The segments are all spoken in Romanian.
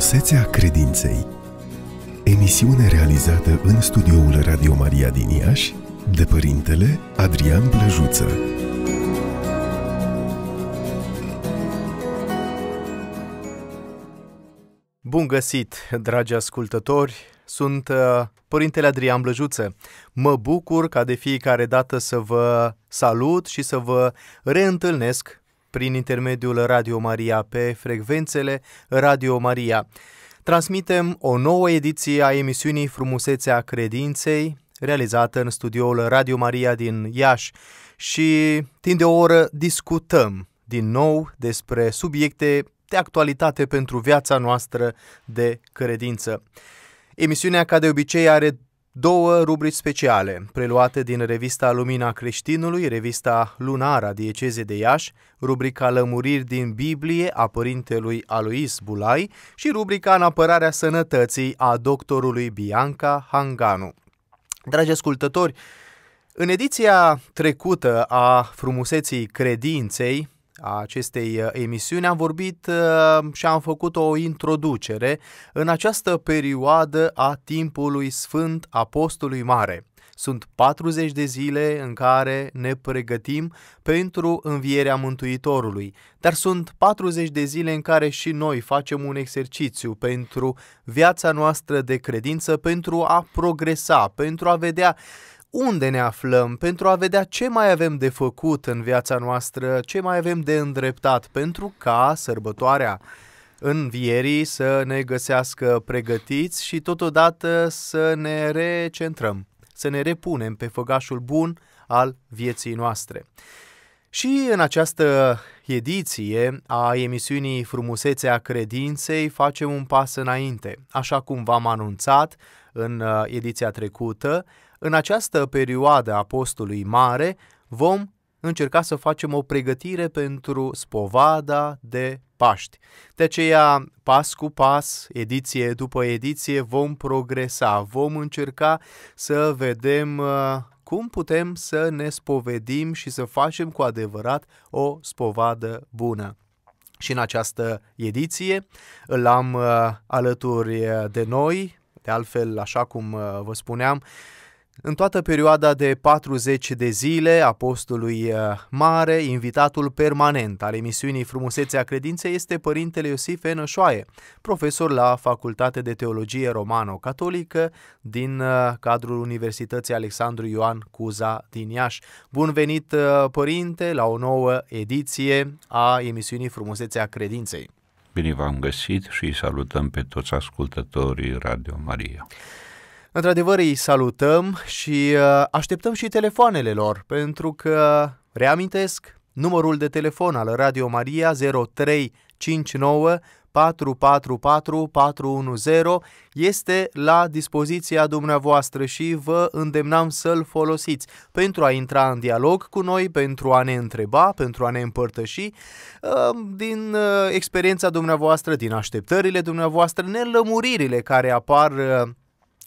Frumusețea credinței Emisiune realizată în studioul Radio Maria din Iași de părintele Adrian Blăjuță. Bun găsit, dragi ascultători! Sunt uh, Părintele Adrian Blăjuță. Mă bucur ca de fiecare dată să vă salut și să vă reîntâlnesc prin intermediul Radio Maria pe frecvențele Radio Maria. Transmitem o nouă ediție a emisiunii Frumusețea Credinței, realizată în studioul Radio Maria din Iași și timp de o oră discutăm din nou despre subiecte de actualitate pentru viața noastră de credință. Emisiunea, ca de obicei, are Două rubrici speciale, preluate din revista Lumina Creștinului, revista Lunara Dieceze de Iași, rubrica Lămuriri din Biblie a părintelui Alois Bulai și rubrica În apărarea sănătății a doctorului Bianca Hanganu. Dragi ascultători, în ediția trecută a Frumuseții Credinței, a acestei uh, emisiuni am vorbit uh, și am făcut o introducere în această perioadă a timpului sfânt Apostolului mare. Sunt 40 de zile în care ne pregătim pentru învierea Mântuitorului, dar sunt 40 de zile în care și noi facem un exercițiu pentru viața noastră de credință, pentru a progresa, pentru a vedea unde ne aflăm pentru a vedea ce mai avem de făcut în viața noastră, ce mai avem de îndreptat pentru ca sărbătoarea în vierii să ne găsească pregătiți și totodată să ne recentrăm, să ne repunem pe făgașul bun al vieții noastre. Și în această ediție a emisiunii Frumusețea Credinței facem un pas înainte. Așa cum v-am anunțat în uh, ediția trecută, în această perioadă a postului mare vom încerca să facem o pregătire pentru spovada de Paști. De aceea, pas cu pas, ediție după ediție, vom progresa, vom încerca să vedem uh, cum putem să ne spovedim și să facem cu adevărat o spovadă bună. Și în această ediție îl am uh, alături de noi, de altfel, așa cum uh, vă spuneam, în toată perioada de 40 de zile, apostolului uh, mare, invitatul permanent al emisiunii Frumusețea Credinței este Părintele Iosif Enășoaie, profesor la Facultate de Teologie Romano-Catolică din uh, cadrul Universității Alexandru Ioan Cuza din Iași. Bun venit, uh, Părinte, la o nouă ediție a emisiunii Frumusețea Credinței. Bine v-am găsit și salutăm pe toți ascultătorii Radio Maria. Într-adevăr îi salutăm și uh, așteptăm și telefoanele lor, pentru că, reamintesc, numărul de telefon al Radio Maria 0359 444 410 este la dispoziția dumneavoastră și vă îndemnam să-l folosiți pentru a intra în dialog cu noi, pentru a ne întreba, pentru a ne împărtăși uh, din uh, experiența dumneavoastră, din așteptările dumneavoastră, nelămuririle care apar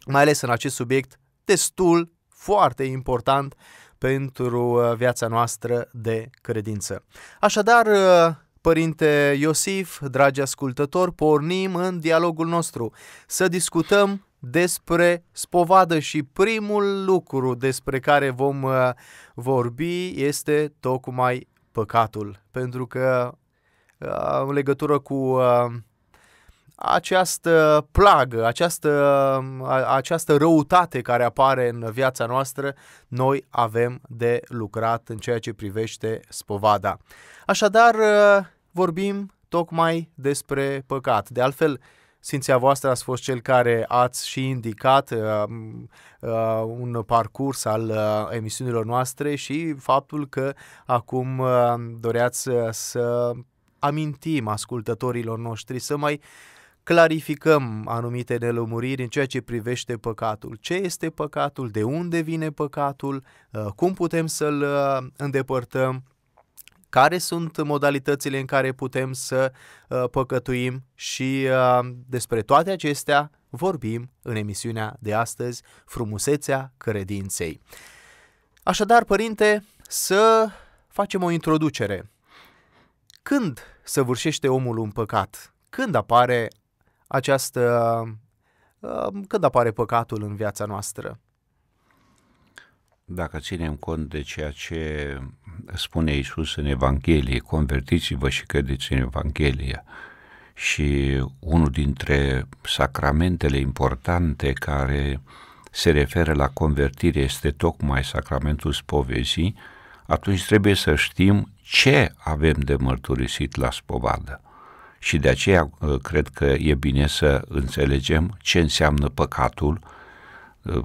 mai ales în acest subiect destul, foarte important pentru uh, viața noastră de credință. Așadar, uh, Părinte Iosif, dragi ascultători, pornim în dialogul nostru să discutăm despre spovadă și primul lucru despre care vom uh, vorbi este tocmai păcatul, pentru că în legătură cu această plagă, această, această răutate care apare în viața noastră, noi avem de lucrat în ceea ce privește spovada. Așadar, ă, vorbim tocmai despre păcat. De altfel, Sfinția voastră ați fost cel care ați și indicat uh, uh, un parcurs al uh, emisiunilor noastre și faptul că acum uh, doreați să amintim ascultătorilor noștri să mai uh, clarificăm anumite nelămuriri în ceea ce privește păcatul. Ce este păcatul? De unde vine păcatul? Uh, cum putem să-l uh, îndepărtăm? Care sunt modalitățile în care putem să uh, păcătuim? Și despre toate acestea vorbim în emisiunea de astăzi, Frumusețea Credinței. Așadar, părinte, să facem o introducere. Când săvârșește omul un păcat? Când apare această... Uh, um, când apare păcatul în viața noastră? Dacă ținem cont de ceea ce spune Isus în Evanghelie, convertiți-vă și credeți în Evanghelia, și unul dintre sacramentele importante care se referă la convertire este tocmai sacramentul spovezii, atunci trebuie să știm ce avem de mărturisit la spovadă și de aceea uh, cred că e bine să înțelegem ce înseamnă păcatul, uh,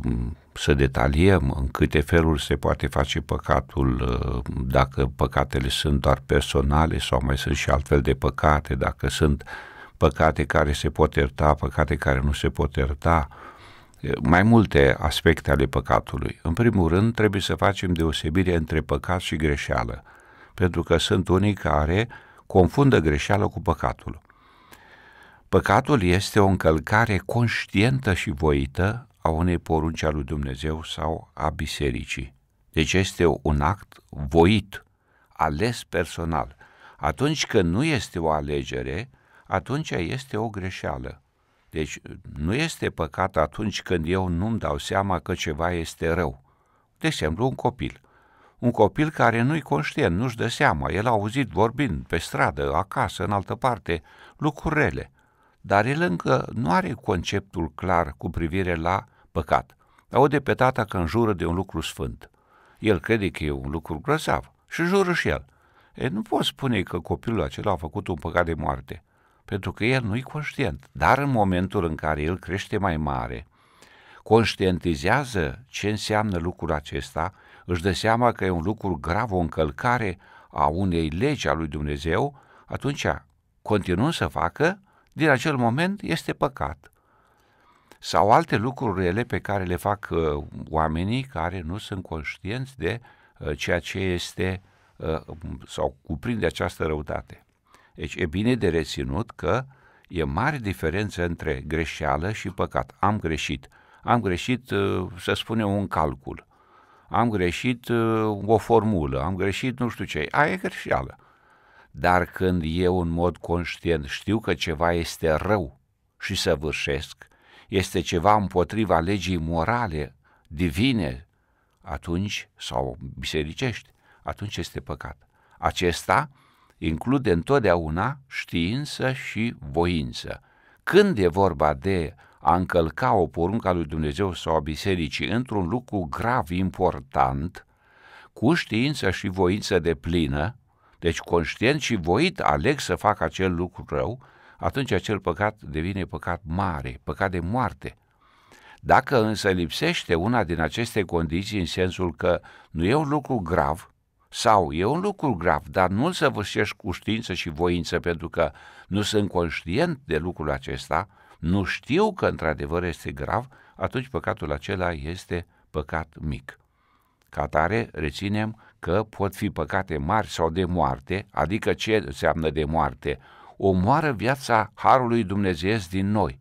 să detaliem în câte feluri se poate face păcatul, uh, dacă păcatele sunt doar personale sau mai sunt și altfel de păcate, dacă sunt păcate care se pot ierta, păcate care nu se pot ierta, mai multe aspecte ale păcatului. În primul rând, trebuie să facem deosebire între păcat și greșeală, pentru că sunt unii care uh, confundă greșeală cu păcatul. Păcatul este o încălcare conștientă și voită a unei porunci a lui Dumnezeu sau a bisericii. Deci este un act voit, ales personal. Atunci când nu este o alegere, atunci este o greșeală. Deci nu este păcat atunci când eu nu-mi dau seama că ceva este rău. De exemplu, un copil un copil care nu-i conștient, nu-și dă seama, el a auzit vorbind pe stradă, acasă, în altă parte, lucruri rele, dar el încă nu are conceptul clar cu privire la păcat. Aude pe tata că înjură de un lucru sfânt. El crede că e un lucru grozav și jură și el. E, nu poți spune că copilul acela a făcut un păcat de moarte, pentru că el nu-i conștient. Dar în momentul în care el crește mai mare, conștientizează ce înseamnă lucrul acesta își dă seama că e un lucru grav, o încălcare a unei legi a lui Dumnezeu, atunci continuând să facă, din acel moment este păcat. Sau alte lucruri rele pe care le fac uh, oamenii care nu sunt conștienți de uh, ceea ce este uh, um, sau cuprinde această răutate. Deci e bine de reținut că e mare diferență între greșeală și păcat. Am greșit. Am greșit, uh, să spunem, un calcul am greșit uh, o formulă, am greșit nu știu ce, aia e greșeală. Dar când eu în mod conștient știu că ceva este rău și să vârșesc, este ceva împotriva legii morale, divine, atunci, sau bisericești, atunci este păcat. Acesta include întotdeauna știință și voință. Când e vorba de a încălca o poruncă a lui Dumnezeu sau a bisericii într-un lucru grav important, cu știință și voință de plină, deci conștient și voit aleg să fac acel lucru rău, atunci acel păcat devine păcat mare, păcat de moarte. Dacă însă lipsește una din aceste condiții în sensul că nu e un lucru grav, sau e un lucru grav, dar nu-l săvârșești cu știință și voință pentru că nu sunt conștient de lucrul acesta, nu știu că într-adevăr este grav, atunci păcatul acela este păcat mic. Ca tare, reținem că pot fi păcate mari sau de moarte, adică ce înseamnă de moarte? Omoară viața Harului Dumnezeiesc din noi,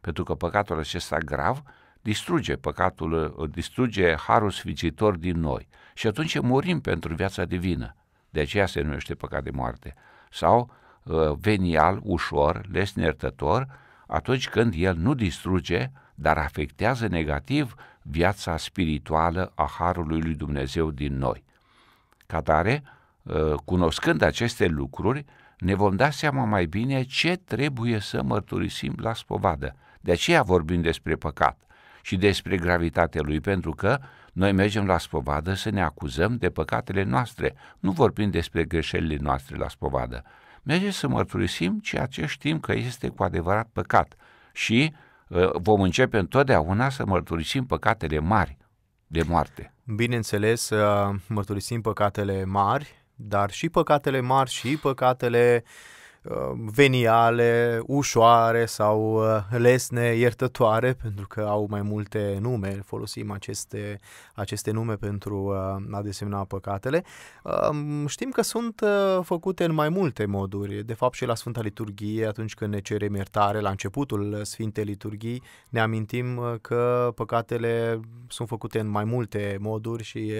pentru că păcatul acesta grav distruge păcatul, distruge Harul Sfințitor din noi și atunci murim pentru viața divină. De aceea se numește păcat de moarte. Sau uh, venial, ușor, lesnertător, atunci când el nu distruge, dar afectează negativ viața spirituală a Harului lui Dumnezeu din noi. Ca tare, ă, cunoscând aceste lucruri, ne vom da seama mai bine ce trebuie să mărturisim la spovadă. De aceea vorbim despre păcat și despre gravitatea lui, pentru că noi mergem la spovadă să ne acuzăm de păcatele noastre, nu vorbim despre greșelile noastre la spovadă merge să mărturisim ceea ce știm că este cu adevărat păcat și ă, vom începe întotdeauna să mărturisim păcatele mari de moarte. Bineînțeles, ă, mărturisim păcatele mari, dar și păcatele mari și păcatele uh, Uh, veniale, ușoare sau uh, lesne, iertătoare, pentru că au mai multe nume, folosim aceste, aceste nume pentru uh, a desemna păcatele. Um, știm că sunt făcute în mai multe moduri, de fapt și la Sfânta Liturghie, atunci când ne cerem iertare, la începutul Sfintei Liturghii, ne amintim că păcatele sunt făcute în mai multe moduri și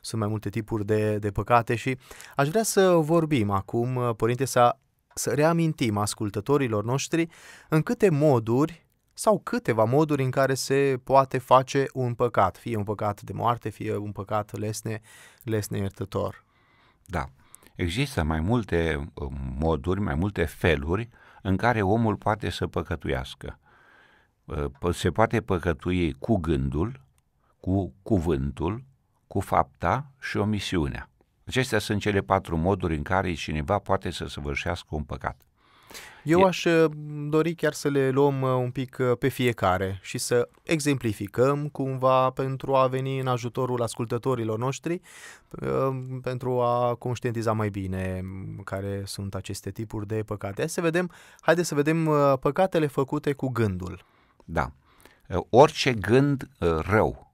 sunt mai multe tipuri de, de păcate și aș vrea să vorbim acum, Părinte, să să reamintim ascultătorilor noștri în câte moduri sau câteva moduri în care se poate face un păcat, fie un păcat de moarte, fie un păcat lesne, lesne iertător. Da. Există mai multe uh, moduri, mai multe feluri în care omul poate să păcătuiască. Uh, se poate păcătui cu gândul, cu cuvântul, cu fapta și omisiunea. Acestea sunt cele patru moduri în care cineva poate să săvârșească un păcat. Eu aș uh, dori chiar să le luăm uh, un pic uh, pe fiecare și să exemplificăm cumva pentru a veni în ajutorul ascultătorilor noștri, pentru a conștientiza mai bine mm, care sunt aceste tipuri de păcate. Hai să vedem, haideți să vedem păcatele făcute cu gândul. Da. Orice gând rău,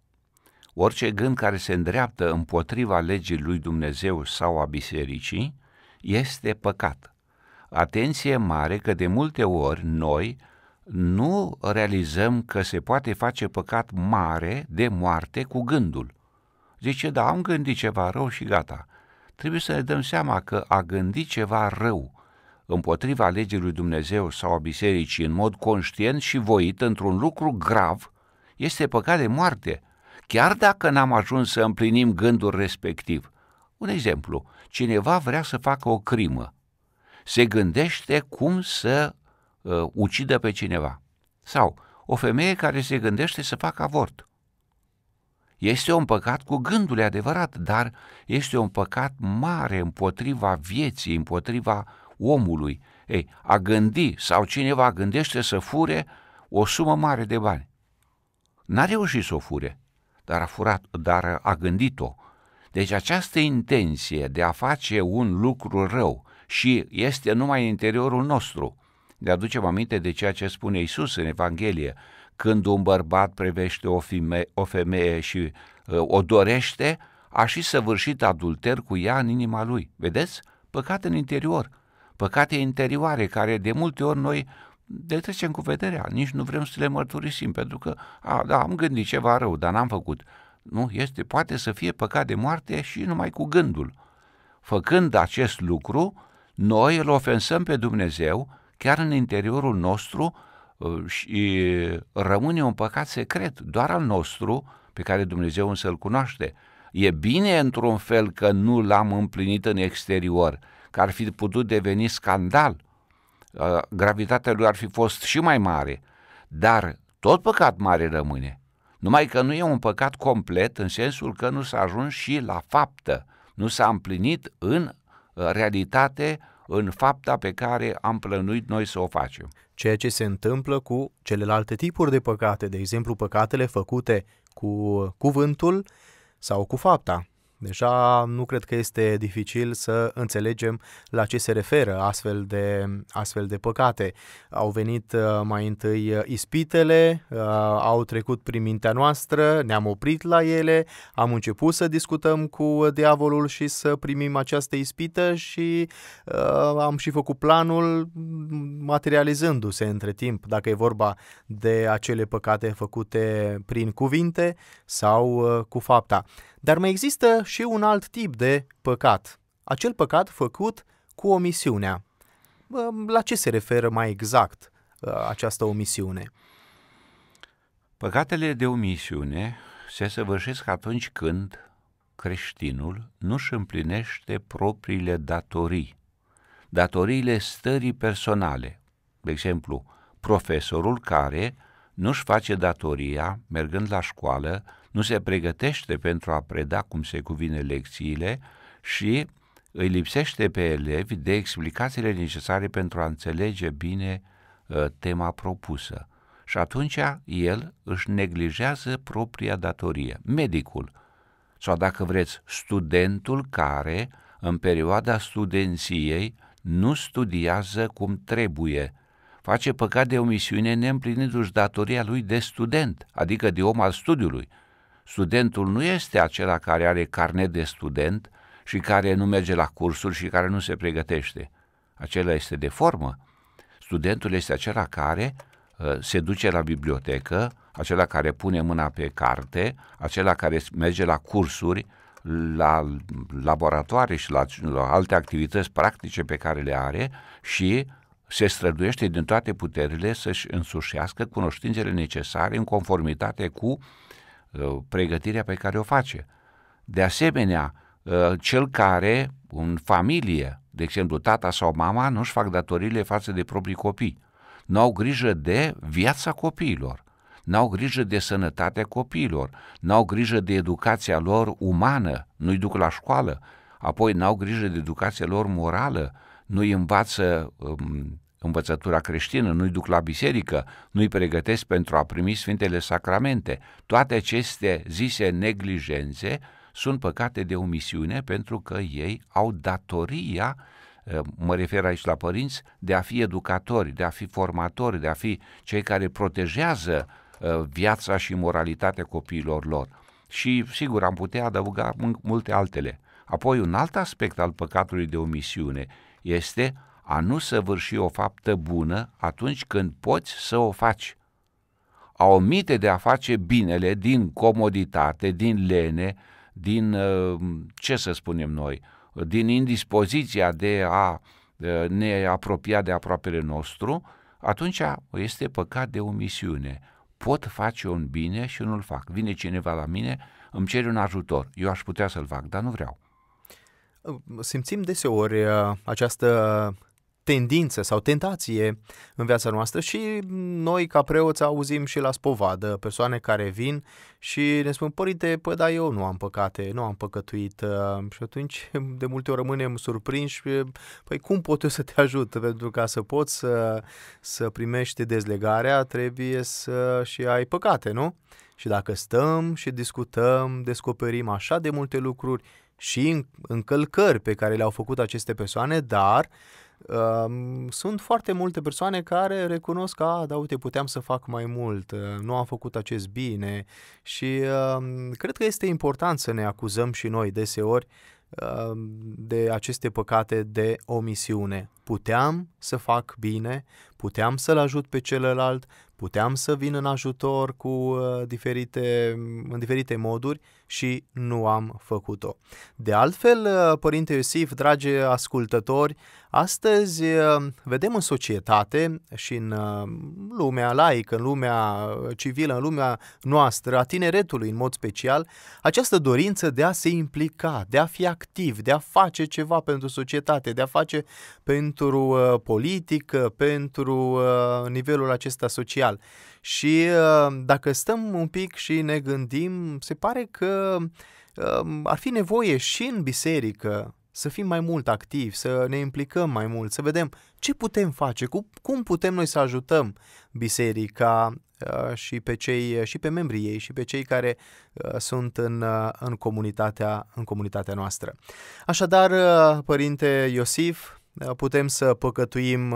Orice gând care se îndreaptă împotriva legii lui Dumnezeu sau a bisericii este păcat. Atenție mare că de multe ori noi nu realizăm că se poate face păcat mare de moarte cu gândul. Zice, da, am gândit ceva rău și gata. Trebuie să ne dăm seama că a gândi ceva rău împotriva legii lui Dumnezeu sau a bisericii în mod conștient și voit într-un lucru grav este păcat de moarte – chiar dacă n-am ajuns să împlinim gândul respectiv. Un exemplu, cineva vrea să facă o crimă. Se gândește cum să uh, ucidă pe cineva. Sau o femeie care se gândește să facă avort. Este un păcat cu gândul, adevărat, dar este un păcat mare împotriva vieții, împotriva omului. Ei, a gândi sau cineva gândește să fure o sumă mare de bani. N-a reușit să o fure dar a furat, dar a gândit-o. Deci această intenție de a face un lucru rău și este numai în interiorul nostru. Ne aducem aminte de ceea ce spune Isus în Evanghelie, când un bărbat privește o, fime, o femeie și uh, o dorește, a și săvârșit adulter cu ea în inima lui. Vedeți? Păcat în interior, păcate interioare, care de multe ori noi le trecem cu vederea, nici nu vrem să le mărturisim, pentru că, a, da, am gândit ceva rău, dar n-am făcut. Nu, este, poate să fie păcat de moarte și numai cu gândul. Făcând acest lucru, noi îl ofensăm pe Dumnezeu, chiar în interiorul nostru, ă, și rămâne un păcat secret, doar al nostru, pe care Dumnezeu însă îl cunoaște. E bine într-un fel că nu l-am împlinit în exterior, că ar fi putut deveni scandal, gravitatea lui ar fi fost și mai mare, dar tot păcat mare rămâne. Numai că nu e un păcat complet în sensul că nu s-a ajuns și la faptă, nu s-a împlinit în uh, realitate în fapta pe care am plănuit noi să o facem. Ceea ce se întâmplă cu celelalte tipuri de păcate, de exemplu păcatele făcute cu uh, cuvântul sau cu fapta. Deja nu cred că este dificil să înțelegem la ce se referă astfel de, astfel de păcate. Au venit uh, mai întâi uh, ispitele, uh, au trecut prin mintea noastră, ne-am oprit la ele, am început să discutăm cu diavolul și să primim această ispită și am și făcut planul mm, materializându-se între timp, dacă e vorba de acele păcate făcute prin cuvinte sau cu fapta. Dar mai există și un alt tip de păcat, acel păcat făcut cu omisiunea. La ce se referă mai exact ă, această omisiune? Păcatele de omisiune se săvârșesc atunci când creștinul nu își împlinește propriile datorii, datoriile stării personale. De exemplu, profesorul care nu își face datoria mergând la școală nu se pregătește pentru a preda cum se cuvine lecțiile și îi lipsește pe elevi de explicațiile necesare pentru a înțelege bine ă, tema propusă. Și atunci el își neglijează propria datorie. Medicul sau, dacă vreți, studentul care, în perioada studenției, nu studiază cum trebuie, face păcat de omisiune neîmplinindu-și datoria lui de student, adică de om al studiului – Studentul nu este acela care are carnet de student și care nu merge la cursuri și care nu se pregătește. Acela este de formă. Studentul este acela care uh, se duce la bibliotecă, acela care pune mâna pe carte, acela care merge la cursuri, la laboratoare și la, la alte activități practice pe care le are și se străduiește din toate puterile să-și însușească cunoștințele necesare în conformitate cu Uh, pregătirea pe care o face. De asemenea, uh, cel care, în familie, de exemplu tata sau mama, nu-și fac datorile față de proprii copii. Nu au grijă de viața copiilor, nu au grijă de sănătatea copiilor, nu au grijă de educația lor umană, nu-i duc la școală, apoi n-au grijă de educația lor morală, nu-i învață um, învățătura creștină, nu-i duc la biserică, nu-i pregătesc pentru a primi Sfintele Sacramente. Toate aceste zise neglijențe sunt păcate de omisiune pentru că ei au datoria, eh, mă refer aici la părinți, de a fi educatori, de a fi formatori, de a fi cei care protejează eh, viața și moralitatea copiilor lor. Și, sigur, am putea adăuga multe altele. Apoi, un alt aspect al păcatului de omisiune este a nu săvârși o faptă bună atunci când poți să o faci. A omite de a face binele din comoditate, din lene, din, uh, ce să spunem noi, din indispoziția de a uh, ne apropia de aproapele nostru, atunci este păcat de omisiune. Pot face un bine și nu-l fac. Vine cineva la mine, îmi cere un ajutor. Eu aș putea să-l fac, dar nu vreau. Simțim deseori uh, această tendință sau tentație în viața noastră și noi ca preoți auzim și la spovadă persoane care vin și ne spun, părinte, păi da, eu nu am păcate, nu am păcătuit uh, și atunci de multe ori rămânem surprinși, uh, păi cum pot eu să te ajut? Pentru ca să poți să, să primești dezlegarea trebuie să și ai păcate, nu? Și dacă stăm și discutăm, descoperim așa de multe lucruri și încălcări pe care le-au făcut aceste persoane, dar uh, sunt foarte multe persoane care recunosc că, da, uite, puteam să fac mai mult, ă, nu am făcut acest bine și cred că este important să ne acuzăm și noi deseori de aceste păcate de omisiune. Puteam să fac bine, puteam să-l ajut pe celălalt, puteam să vin în ajutor cu uh, diferite, în diferite moduri și nu am făcut-o. De altfel, uh, Părinte Iosif, dragi ascultători, astăzi uh, vedem în societate și în lumea laică, în lumea civilă, în lumea noastră, a tineretului în mod special, această dorință de a se implica, de a fi activ, de a face ceva pentru societate, de a face pentru politică, pentru nivelul acesta social social. Și uh, dacă stăm un pic și ne gândim, se pare că uh, ar fi nevoie și în biserică să fim mai mult activi, să ne implicăm mai mult, să vedem ce putem face, cum, putem noi să ajutăm biserica uh, și pe cei și pe membrii ei și pe cei care sunt în, în, comunitatea, în comunitatea noastră. Așadar, părinte Iosif, putem să păcătuim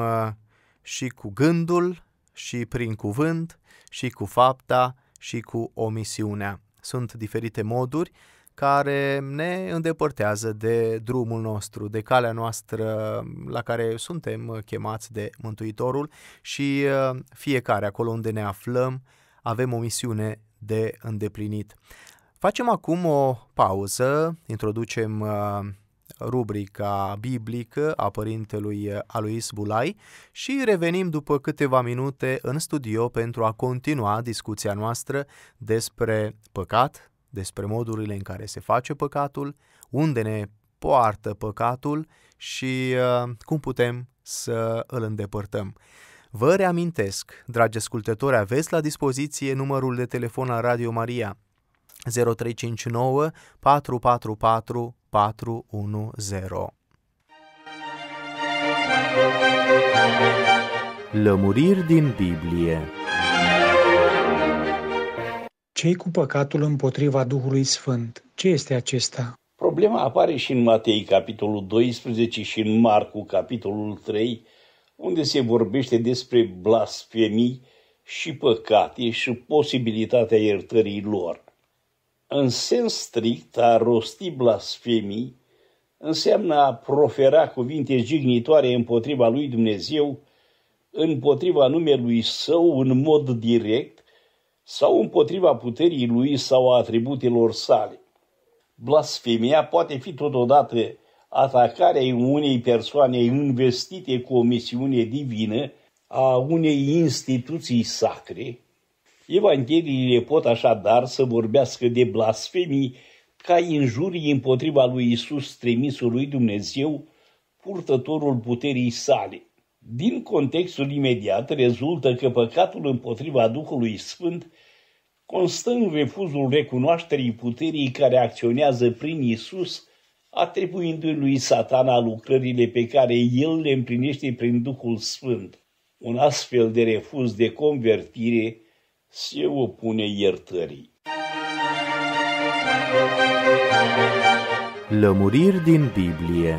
și cu gândul, și prin cuvânt, și cu fapta, și cu omisiunea. Sunt diferite moduri care ne îndepărtează de drumul nostru, de calea noastră la care suntem chemați de Mântuitorul și uh, fiecare acolo unde ne aflăm avem o misiune de îndeplinit. Facem acum o pauză, introducem uh, rubrica biblică a părintelui Alois Bulai și revenim după câteva minute în studio pentru a continua discuția noastră despre păcat, despre modurile în care se face păcatul, unde ne poartă păcatul și uh, cum putem să îl îndepărtăm. Vă reamintesc, dragi ascultători, aveți la dispoziție numărul de telefon al Radio Maria 0359 444 410. Lămuriri din Biblie Cei cu păcatul împotriva Duhului Sfânt, ce este acesta? Problema apare și în Matei, capitolul 12, și în Marcu, capitolul 3, unde se vorbește despre blasfemii și păcate și posibilitatea iertării lor în sens strict, a rosti blasfemii, înseamnă a profera cuvinte jignitoare împotriva lui Dumnezeu, împotriva numelui său în mod direct sau împotriva puterii lui sau a atributelor sale. Blasfemia poate fi totodată atacarea unei persoane investite cu o misiune divină, a unei instituții sacre, Evangheliile pot așadar să vorbească de blasfemii ca injurii împotriva lui Isus trimisul lui Dumnezeu, purtătorul puterii sale. Din contextul imediat rezultă că păcatul împotriva Duhului Sfânt constă în refuzul recunoașterii puterii care acționează prin Isus, atribuindu-i lui satana lucrările pe care el le împlinește prin Duhul Sfânt. Un astfel de refuz de convertire se opune iertării. Lămuriri din Biblie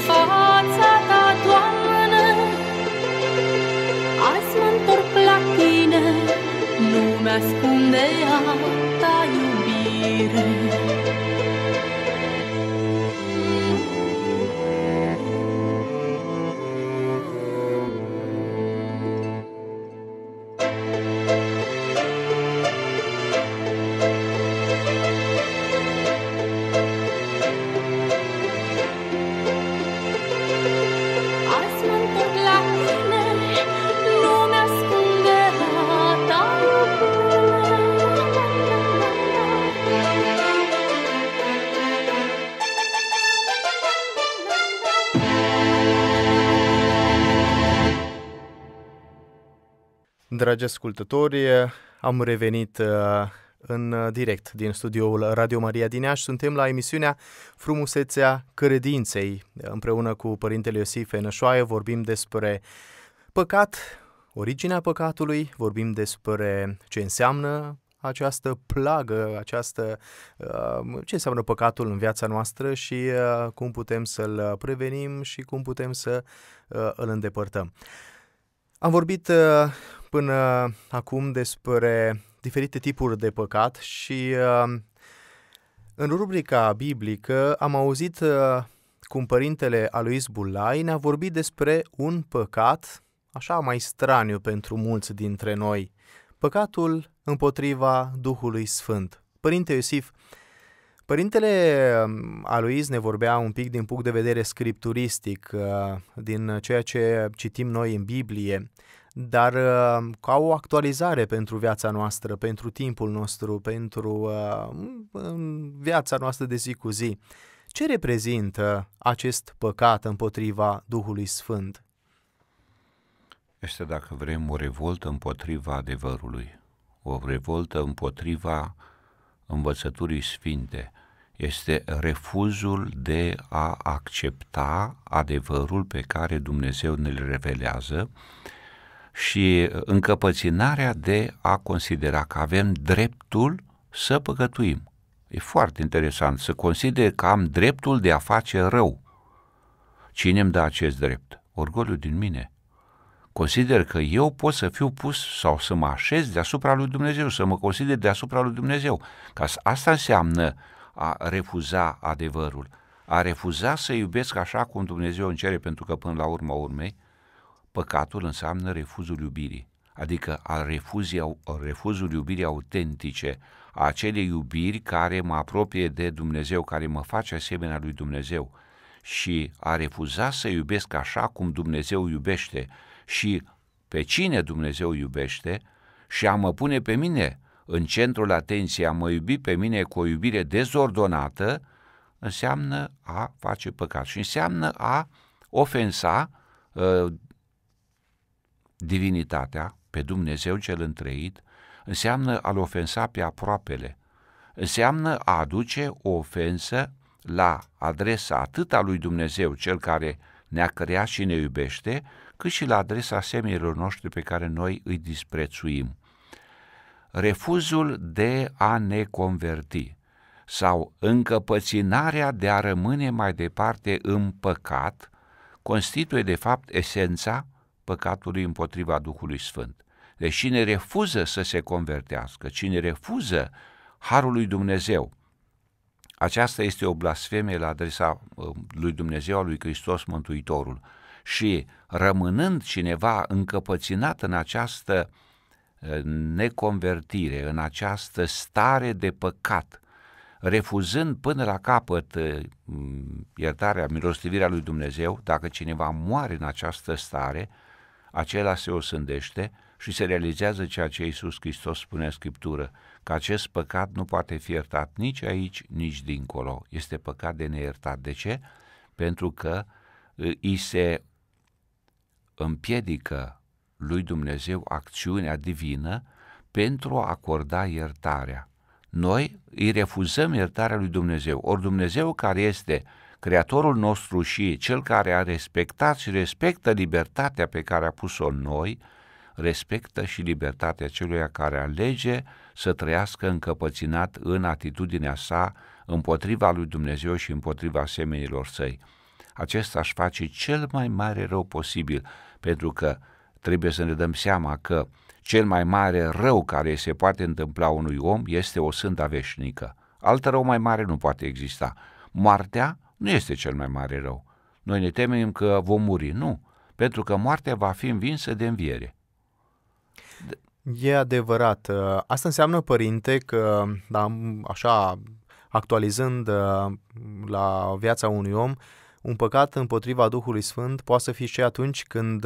美有。dragi ascultători, am revenit uh, în direct din studioul Radio Maria din Iași. Suntem la emisiunea Frumusețea Credinței. Împreună cu Părintele Iosif Enășoaie vorbim despre păcat, originea păcatului, vorbim despre ce înseamnă această plagă, această, uh, ce înseamnă păcatul în viața noastră și uh, cum putem să-l prevenim și cum putem să îl îndepărtăm. Am vorbit până acum despre diferite tipuri de păcat și uh, în rubrica biblică am auzit uh, cum părintele Alois Bulai ne-a vorbit despre un păcat așa mai straniu pentru mulți dintre noi, păcatul împotriva Duhului Sfânt. Părinte Iosif, Părintele um, Alois ne vorbea un pic din punct de vedere scripturistic, uh, din ceea ce citim noi în Biblie, dar uh, ca o actualizare pentru viața noastră, pentru timpul nostru, pentru uh, viața noastră de zi cu zi. Ce reprezintă acest păcat împotriva Duhului Sfânt? Este, dacă vrem, o revoltă împotriva adevărului, o revoltă împotriva învățăturii sfinte. Este refuzul de a accepta adevărul pe care Dumnezeu ne-l revelează, și uh, încăpăținarea de a considera că avem dreptul să păcătuim. E foarte interesant să consider că am dreptul de a face rău. Cine îmi dă acest drept? Orgoliu din mine. Consider că eu pot să fiu pus sau să mă așez deasupra lui Dumnezeu, să mă consider deasupra lui Dumnezeu. Ca asta înseamnă a refuza adevărul, a refuza să iubesc așa cum Dumnezeu îmi cere, pentru că până la urma urmei Păcatul înseamnă refuzul iubirii, adică al refuzii, refuzul iubirii autentice, a acelei iubiri care mă apropie de Dumnezeu, care mă face asemenea lui Dumnezeu și a refuza să iubesc așa cum Dumnezeu iubește și pe cine Dumnezeu iubește și a mă pune pe mine în centrul atenției, a mă iubi pe mine cu o iubire dezordonată, înseamnă a face păcat și înseamnă a ofensa ă, Divinitatea, pe Dumnezeu cel întreit, înseamnă a-L ofensa pe aproapele, înseamnă a aduce o ofensă la adresa atât a lui Dumnezeu, cel care ne-a creat și ne iubește, cât și la adresa seminilor noștri pe care noi îi disprețuim. Refuzul de a ne converti sau încăpăținarea de a rămâne mai departe în păcat constituie de fapt esența păcatului împotriva Duhului Sfânt. Deci cine refuză să se convertească, cine refuză harul lui Dumnezeu, aceasta este o blasfemie la adresa uh, lui Dumnezeu, a lui Hristos Mântuitorul. Și rămânând cineva încăpăținat în această uh, neconvertire, în această stare de păcat, refuzând până la capăt uh, iertarea, milostivirea lui Dumnezeu, dacă cineva moare în această stare, acela se osândește și se realizează ceea ce Iisus Hristos spune în Scriptură, că acest păcat nu poate fi iertat nici aici, nici dincolo. Este păcat de neiertat. De ce? Pentru că ă, îi se împiedică lui Dumnezeu acțiunea divină pentru a acorda iertarea. Noi îi refuzăm iertarea lui Dumnezeu. Ori Dumnezeu care este uh, Creatorul nostru și cel care a respectat și respectă libertatea pe care a pus-o în noi, respectă și libertatea celui care alege să trăiască încăpăținat în atitudinea sa împotriva lui Dumnezeu și împotriva semenilor săi. Acesta aș face cel mai mare rău posibil, pentru că trebuie să ne dăm seama că cel mai mare rău care se poate întâmpla unui om este o sânda veșnică. Altă rău mai mare nu poate exista. Moartea nu este cel mai mare rău. Noi ne temem că vom muri. Nu, pentru că moartea va fi învinsă de înviere. E adevărat. Asta înseamnă, părinte, că, da, așa, actualizând la viața unui om, un păcat împotriva Duhului Sfânt poate să fie și atunci când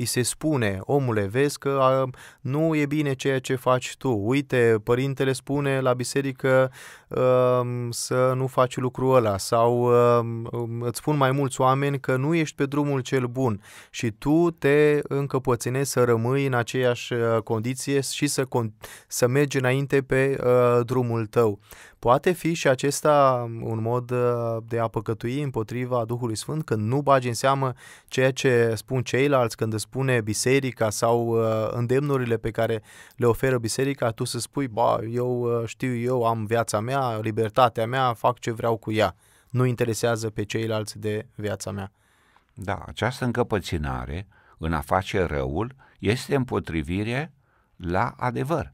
îi se spune, omule, vezi că a, nu e bine ceea ce faci tu. Uite, părintele spune la biserică a, um, să nu faci lucrul ăla sau a, um, um, îți spun mai mulți oameni că nu ești pe drumul cel bun și tu te încăpățânești să rămâi în aceeași uh, condiție și să, con- să mergi înainte pe a, uh, drumul tău. Poate fi și acesta un mod uh, de a păcătui împotriva Duhului Sfânt când nu bagi în seamă ceea ce spun ceilalți, când îți spune biserica sau uh, îndemnurile pe care le oferă biserica, tu să spui, ba, eu uh, știu, eu am viața mea, libertatea mea, fac ce vreau cu ea. Nu interesează pe ceilalți de viața mea. Da, această încăpăținare, în a face răul este împotrivire la adevăr.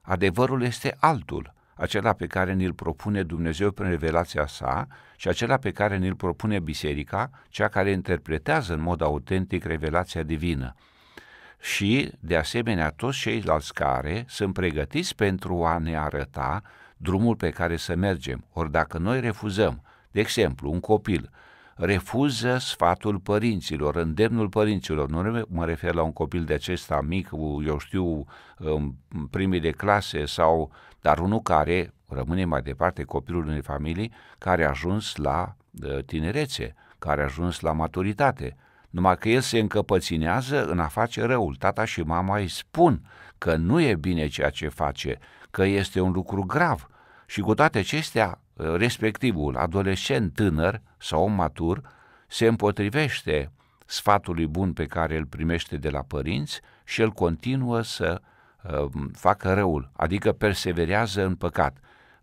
Adevărul este altul – acela pe care ni-l propune Dumnezeu prin revelația sa și acela pe care ni-l propune Biserica, cea care interpretează în mod autentic revelația divină. Și, de asemenea, toți ceilalți care sunt pregătiți pentru a ne arăta drumul pe care să mergem. Ori dacă noi refuzăm, de exemplu, un copil refuză sfatul părinților, îndemnul părinților. Nu mă refer la un copil de acesta mic, eu știu, în primii de clase sau dar unul care rămâne mai departe copilul unei familii care a ajuns la uh, tinerețe, care a ajuns la maturitate. Numai că el se încăpăținează în a face răul. Tata și mama îi spun că nu e bine ceea ce face, că este un lucru grav. Și cu toate acestea, uh, respectivul adolescent tânăr sau om matur se împotrivește sfatului bun pe care îl primește de la părinți și el continuă să Uh, facă răul, adică perseverează în păcat.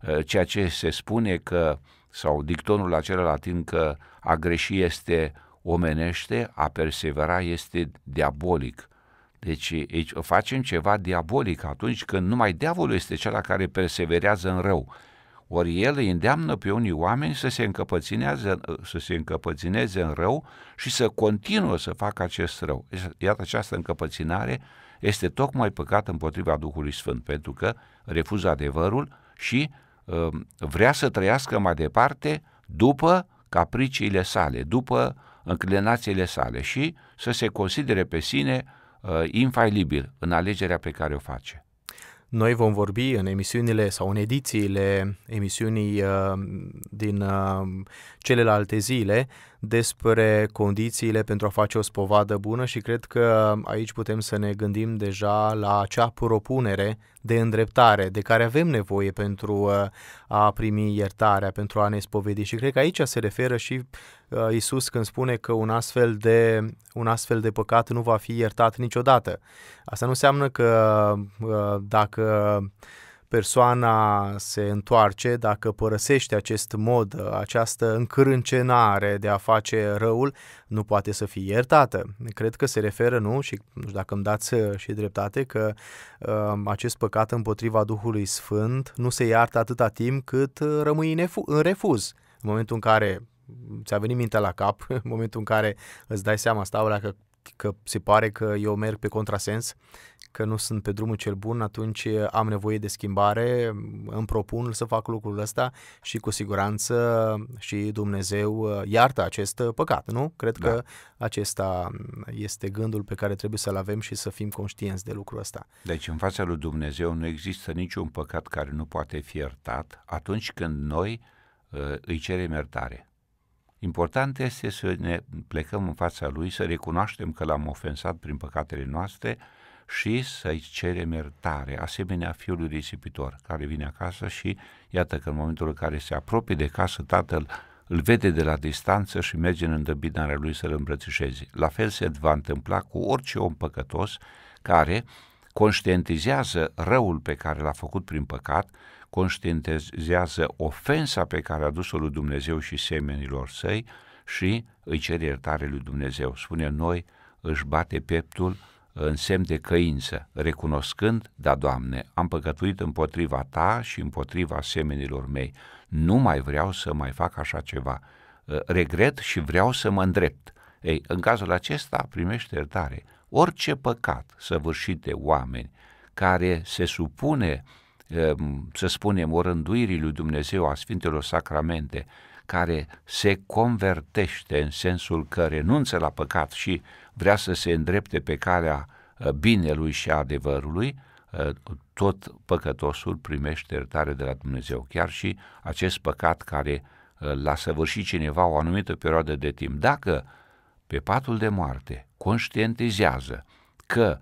Uh, ceea ce se spune că, sau dictonul acela latin că a greși este omenește, a persevera este diabolic. Deci aici facem ceva diabolic atunci când numai diavolul este cel care perseverează în rău. Ori el îi îndeamnă pe unii oameni să se, să se încăpățineze în rău și să continuă să facă acest rău. Iată această încăpăținare este tocmai păcat împotriva Duhului Sfânt, pentru că refuză adevărul și uh, vrea să trăiască mai departe după capriciile sale, după înclinațiile sale și să se considere pe sine uh, infailibil în alegerea pe care o face. Noi vom vorbi în emisiunile sau în edițiile emisiunii uh, din uh, celelalte zile despre condițiile pentru a face o spovadă bună și cred că aici putem să ne gândim deja la acea propunere de îndreptare de care avem nevoie pentru uh, a primi iertarea, pentru a ne spovedi. Și cred că aici se referă și uh, Isus când spune că un astfel de, un astfel de păcat nu va fi iertat niciodată. Asta nu înseamnă că uh, dacă persoana se întoarce, dacă părăsește acest mod, această încrâncenare de a face răul, nu poate să fie iertată. Cred că se referă, nu? Și nu dacă îmi dați uh, și dreptate, că uh, acest păcat împotriva Duhului Sfânt nu se iartă atâta timp cât uh, rămâi în refuz. În momentul în care ți-a venit mintea la cap în momentul în care îți dai seama, stau că că se pare că eu merg pe contrasens, că nu sunt pe drumul cel bun, atunci am nevoie de schimbare, îmi propun să fac lucrul ăsta și cu siguranță și Dumnezeu uh, iartă acest uh, păcat, nu? Cred da. că acesta este gândul pe care trebuie să-l avem și să fim conștienți de lucrul ăsta. Deci în fața lui Dumnezeu nu există niciun păcat care nu poate fi iertat atunci când noi uh, îi cerem iertare. Important este să ne plecăm în fața Lui, să recunoaștem că L-am ofensat prin păcatele noastre și să-i cerem iertare, asemenea fiului risipitor care vine acasă și iată că în momentul în care se apropie de casă, tatăl îl vede de la distanță și merge în îndăbinarea lui să-l îmbrățișeze. La fel se va întâmpla cu orice om păcătos care conștientizează răul pe care l-a făcut prin păcat conștientizează ofensa pe care a dus o lui Dumnezeu și semenilor săi și îi cere iertare lui Dumnezeu. Spune noi, își bate pieptul în semn de căință, recunoscând, da, Doamne, am păcătuit împotriva Ta și împotriva semenilor mei. Nu mai vreau să mai fac așa ceva. Ă, regret și vreau să mă îndrept. Ei, în cazul acesta primește iertare. Orice păcat săvârșit de oameni care se supune uh, Ehm, să spunem, orânduirii lui Dumnezeu a Sfintelor Sacramente, care se convertește în sensul că renunță la păcat și vrea să se îndrepte pe calea eh, binelui și a adevărului, eh, tot păcătosul primește iertare de la Dumnezeu. Chiar și acest păcat care eh, l-a săvârșit cineva o anumită perioadă de timp. Dacă pe patul de moarte conștientizează că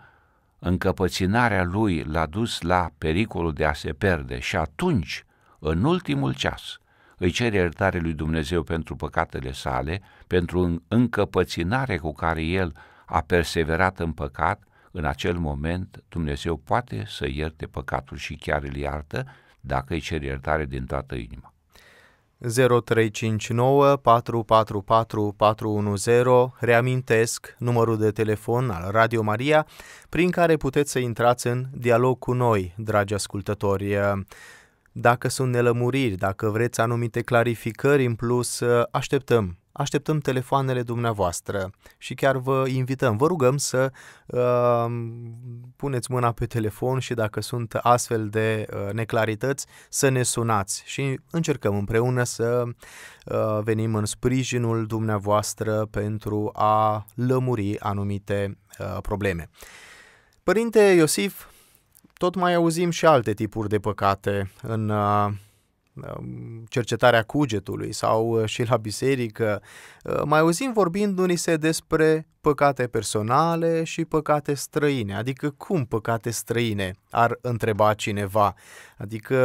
Încăpăținarea lui l-a dus la pericolul de a se pierde și atunci, în ultimul ceas, îi cere iertare lui Dumnezeu pentru păcatele sale, pentru încăpăținare cu care el a perseverat în păcat, în acel moment Dumnezeu poate să ierte păcatul și chiar îl iartă dacă îi cere iertare din toată inima. 0359 444 410, reamintesc numărul de telefon al Radio Maria, prin care puteți să intrați în dialog cu noi, dragi ascultători. Dacă sunt nelămuriri, dacă vreți anumite clarificări în plus, uh, așteptăm așteptăm telefoanele dumneavoastră și chiar vă invităm, vă rugăm să uh, puneți mâna pe telefon și dacă sunt astfel de uh, neclarități, să ne sunați și încercăm împreună să uh, venim în sprijinul dumneavoastră pentru a lămuri anumite uh, probleme. Părinte Iosif, tot mai auzim și alte tipuri de păcate în uh, Um, cercetarea cugetului sau uh, și la biserică, uh, mai auzim vorbindu-ni se despre păcate personale și păcate străine. Adică cum păcate străine ar întreba cineva? Adică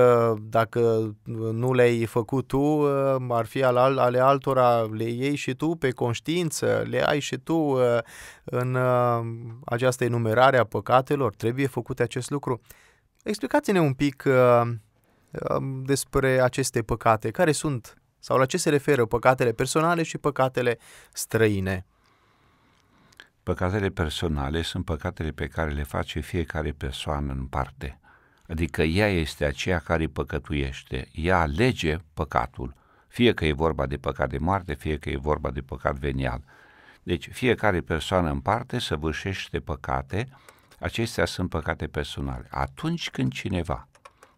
dacă nu le-ai făcut tu, uh, ar fi ale altora, le iei și tu pe conștiință, le ai și tu în această enumerare a păcatelor, trebuie făcut acest lucru. Explicați-ne un pic despre aceste păcate, care sunt sau la ce se referă păcatele personale și păcatele străine. Păcatele personale sunt păcatele pe care le face fiecare persoană în parte. Adică ea este aceea care păcătuiește, ea alege păcatul, fie că e vorba de păcat de moarte, fie că e vorba de păcat venial. Deci fiecare persoană în parte săvârșește păcate, acestea sunt păcate personale. Atunci când cineva,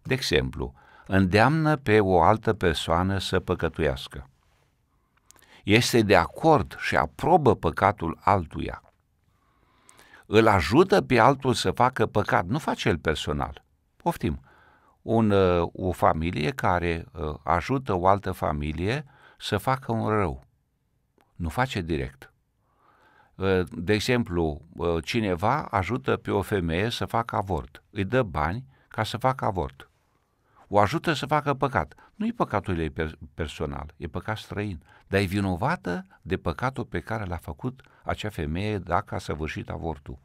de exemplu, îndeamnă pe o altă persoană să păcătuiască. Este de acord și aprobă păcatul altuia. Îl ajută pe altul să facă păcat, nu face el personal. Poftim, un, uh, o familie care uh, ajută o altă familie să facă un rău. Nu face direct. Uh, de exemplu, cineva ajută pe o femeie să facă avort, îi dă bani ca să facă avort o ajută să facă păcat. Nu e păcatul ei personal, e păcat străin, dar e vinovată de păcatul pe care l-a făcut acea femeie dacă a săvârșit avortul.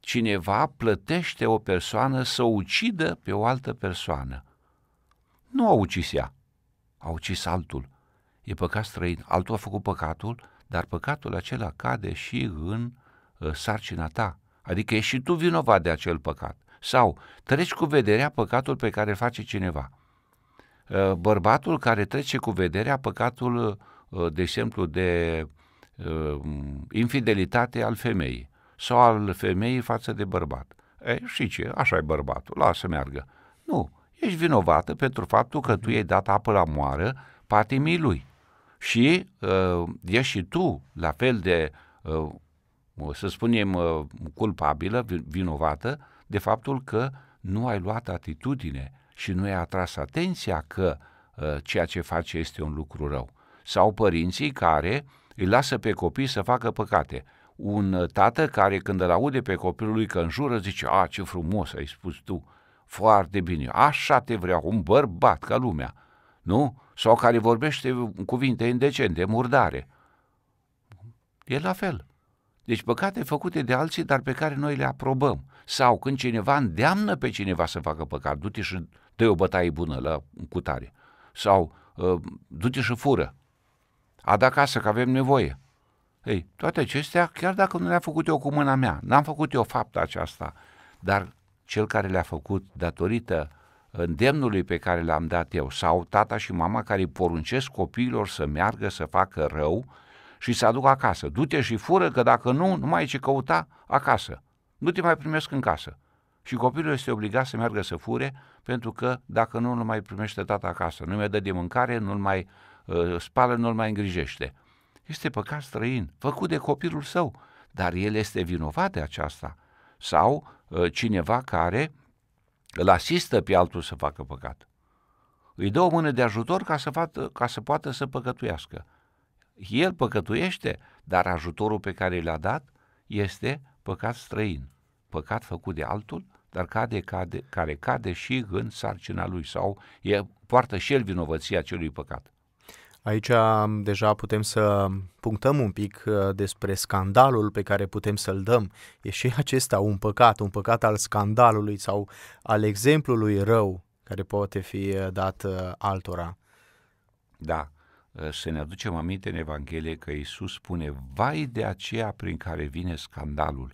Cineva plătește o persoană să ucidă pe o altă persoană. Nu a ucis ea, a ucis altul. E păcat străin. Altul a făcut păcatul, dar păcatul acela cade și în uh, sarcina ta. Adică ești și tu vinovat de acel păcat. Sau treci cu vederea păcatul pe care îl face cineva. Uh, bărbatul care trece cu vederea păcatul, uh, de exemplu, de uh, infidelitate al femeii sau al femeii față de bărbat. E, și ce? Așa e bărbatul, lasă meargă. Nu, ești vinovată pentru faptul că tu i-ai mhm. dat apă la moară patimii lui. Și uh, ești și tu la fel de, uh, să spunem, uh, culpabilă, vinovată, de faptul că nu ai luat atitudine și nu ai atras atenția că uh, ceea ce face este un lucru rău. Sau părinții care îi lasă pe copii să facă păcate. Un ă, tată care când îl aude pe copilul lui că înjură zice, a, ce frumos ai spus tu, foarte bine, așa te vreau, un bărbat ca lumea, nu? Sau care vorbește cuvinte indecente, murdare. E la fel. Deci păcate făcute de alții, dar pe care noi le aprobăm. Sau când cineva îndeamnă pe cineva să facă păcat, du-te și dă o bătaie bună la cutare. Sau uh, du-te și fură. Ada acasă că avem nevoie. Ei, toate acestea, chiar dacă nu le-a făcut eu cu mâna mea, n-am făcut eu fapta aceasta, dar cel care le-a făcut datorită îndemnului pe care l-am dat eu, sau tata și mama care îi poruncesc copiilor să meargă să facă rău, și să aduc acasă. Du-te și fură, că dacă nu, nu mai ai ce căuta acasă. Nu te mai primesc în casă. Și copilul este obligat să meargă să fure, pentru că dacă nu, nu mai primește tata acasă. Nu-i mai dă de mâncare, nu-l mai uh, spală, nu-l mai îngrijește. Este păcat străin, făcut de copilul său, dar el este vinovat de aceasta. Sau uh, cineva care îl asistă pe altul să facă păcat. Îi dă o mână de ajutor ca să, fată, ca să poată să păcătuiască el păcătuiește, dar ajutorul pe care l-a dat este păcat străin, păcat făcut de altul, dar cade, cade, care cade și în sarcina lui sau e, poartă și el vinovăția acelui păcat. Aici deja putem să punctăm un pic uh, despre scandalul pe care putem să-l dăm. E și acesta un păcat, un păcat al scandalului sau al exemplului rău care poate fi uh, dat uh, altora. Da. Eh, să ne aducem aminte în Evanghelie că Isus spune, vai de aceea prin care vine scandalul.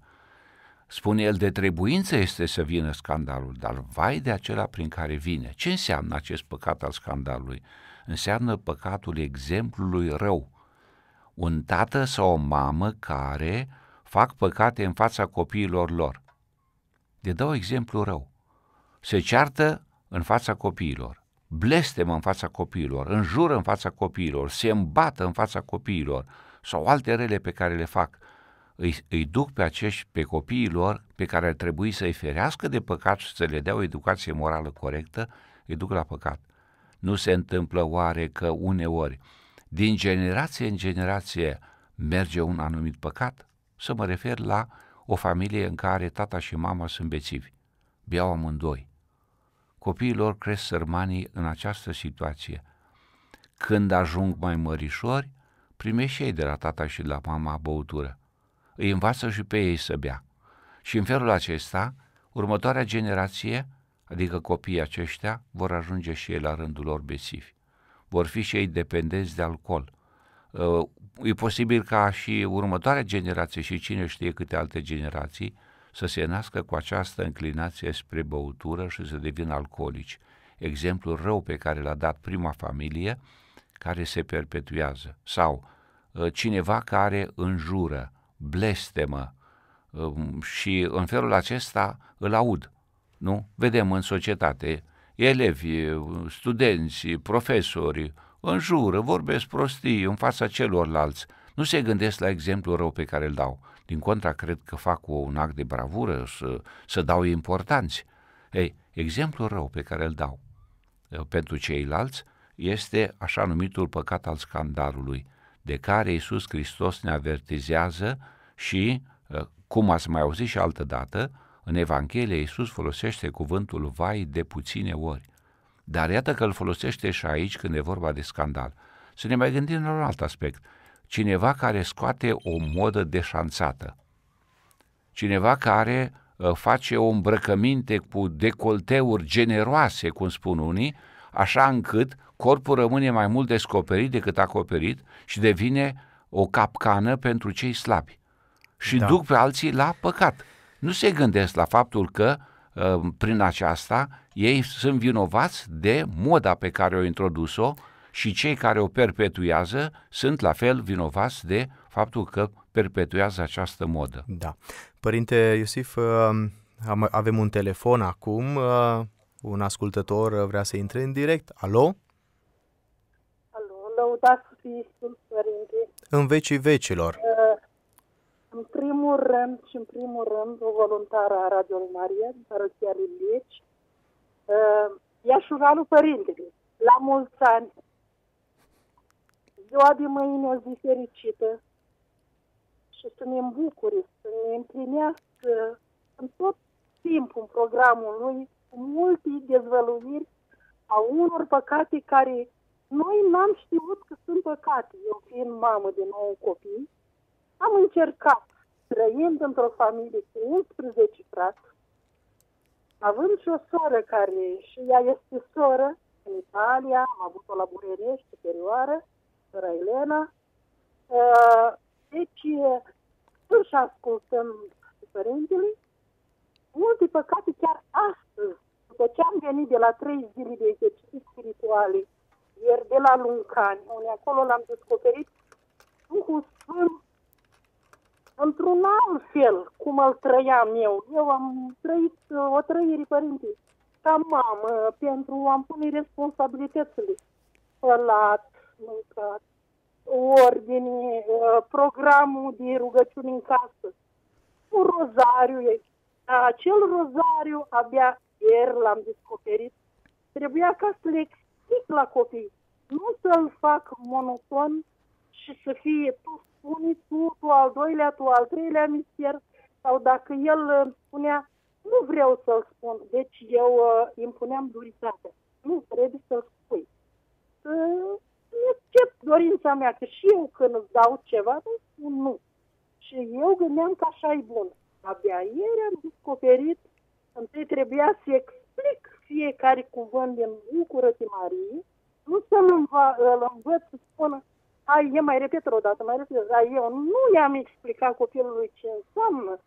Spune el, de trebuință este să vină scandalul, dar vai de acela prin care vine. Ce înseamnă acest păcat al scandalului? Înseamnă păcatul exemplului rău. Un tată sau o mamă care fac păcate în fața copiilor lor. De două exemplu rău. Se ceartă în fața copiilor. Blestem în fața copiilor, înjură în fața copiilor, se îmbată în fața copiilor sau alte rele pe care le fac, îi, îi duc pe acești, pe copiilor pe care ar trebui să-i ferească de păcat și să le dea o educație morală corectă, îi duc la păcat. Nu se întâmplă oare că uneori, din generație în generație, merge un anumit păcat? Să mă refer la o familie în care tata și mama sunt bețivi. Beau amândoi copiilor cresc sărmanii în această situație. Când ajung mai mărișori, primești ei de la tata și de la mama băutură. Îi învață și pe ei să bea. Și în felul acesta, următoarea generație, adică copiii aceștia, vor ajunge și ei la rândul lor besivi. Vor fi și ei dependenți de alcool. Uh, e posibil ca și următoarea generație și cine știe câte alte generații să se nască cu această înclinație spre băutură și să devină alcoolici, exemplul rău pe care l-a dat prima familie, care se perpetuează, sau ă, cineva care înjură, blestemă ă, și în felul acesta îl aud, nu? Vedem în societate elevi, studenți, profesori, înjură, vorbesc prostii în fața celorlalți, nu se gândesc la exemplul rău pe care îl dau din contra, cred că fac cu un act de bravură să, să dau importanți. Ei, exemplul rău pe care îl dau eh, pentru ceilalți este așa numitul păcat al scandalului, de care Iisus Hristos ne avertizează și, eh, cum ați mai auzit și altă dată, în Evanghelie Iisus folosește cuvântul vai de puține ori. Dar iată că îl folosește și aici când e vorba de scandal. Să ne mai gândim la un alt aspect cineva care scoate o modă deșanțată, cineva care uh, face o îmbrăcăminte cu decolteuri generoase, cum spun unii, așa încât corpul rămâne mai mult descoperit decât acoperit și devine o capcană pentru cei slabi. Și da. duc pe alții la păcat. Nu se gândesc la faptul că uh, prin aceasta ei sunt vinovați de moda pe care o introdus-o și cei care o perpetuează sunt la fel vinovați de faptul că perpetuează această modă. Da. Părinte Iosif, um, avem un telefon acum, uh, un ascultător vrea să intre în direct. Alo? Alo, lăudați Iisus, Părinte. În vecii vecilor. Uh, în primul rând și în primul rând, o voluntară a Radio Maria, din Paroția Lilieci, uh, i Părintele, la mulți ani, ziua de mâine o zi fericită și să ne îmbucure, să ne împlinească în tot timpul programul lui multe dezvăluiri a unor păcate care noi n-am știut că sunt păcate. Eu fiind mamă de 9 copii, am încercat, trăind într-o familie cu 11 frați, având și o soră care și ea este soră, în Italia, am avut-o la Burerești, superioară, sora Elena. Ă, deci, și ascultăm părintele. Mult, de păcate, chiar astăzi, după ce am venit de la trei zile de exerciții spirituale, iar de la Luncani, unde acolo l-am descoperit, Duhul Sfânt într-un alt fel, cum îl trăiam eu. Eu am trăit ă, o trăire, părinte, ca mamă, pentru a-mi pune responsabilitățile la mâncat, ordini, uh, programul de rugăciuni în casă, un rozariu. Acel rozariu abia ieri l-am descoperit. Trebuia ca să le explic la copii, nu să-l fac monoton și să fie tu spune tu, tu al doilea, tu al treilea mister, sau dacă el uh, spunea, nu vreau să-l spun, deci eu uh, impuneam duritate. Nu, trebuie să-l spui. Uh, nu e dorința mea, că și eu când îți dau ceva, nu, nu. Și eu gândeam că așa e bun. Abia ieri am descoperit, întâi trebuia să explic fiecare cuvânt din Bucură-te Marie, nu să-l înva, îl învăț să spună, ai e mai repet o dată, mai repet, dar eu nu i-am explicat copilului ce înseamnă.